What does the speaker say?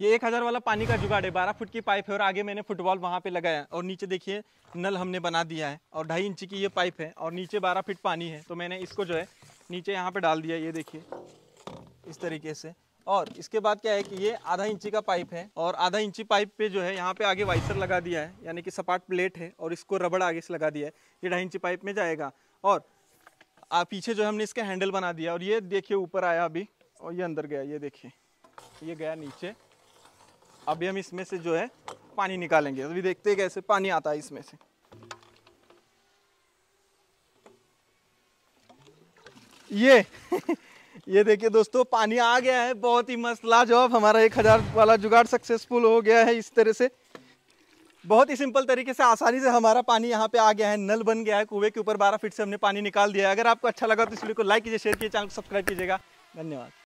ये एक हज़ार वाला पानी का जुगाड़ है बारह फुट की पाइप है और आगे मैंने फुटबॉल वहाँ पे लगाया और नीचे देखिए नल हमने बना दिया है और ढाई इंची की ये पाइप है और नीचे बारह फिट पानी है तो मैंने इसको जो है नीचे यहाँ पे डाल दिया ये देखिए इस तरीके से और इसके बाद क्या है कि ये आधा इंची का पाइप है और आधा इंची पाइप पे जो है यहाँ पे आगे वाइसर लगा दिया है यानी कि सपाट प्लेट है और इसको रबड़ आगे से लगा दिया है ये ढाई इंची पाइप में जाएगा और आ, पीछे जो हमने इसका हैंडल बना दिया और ये देखिए ऊपर आया अभी और ये अंदर गया ये देखिए ये गया नीचे अभी हम इसमें से जो है पानी निकालेंगे अभी देखते हैं कैसे पानी आता है इसमें से ये ये देखिए दोस्तों पानी आ गया है बहुत ही मस्त लाजवाब हमारा एक हजार वाला जुगाड़ सक्सेसफुल हो गया है इस तरह से बहुत ही सिंपल तरीके से आसानी से हमारा पानी यहाँ पे आ गया है नल बन गया है कुएं के ऊपर बारह फीट से हमने पानी निकाल दिया है अगर आपको अच्छा लगा तो वीडियो को लाइक कीजिए शेयर कीजिए चैनल को सब्सक्राइब कीजिएगा धन्यवाद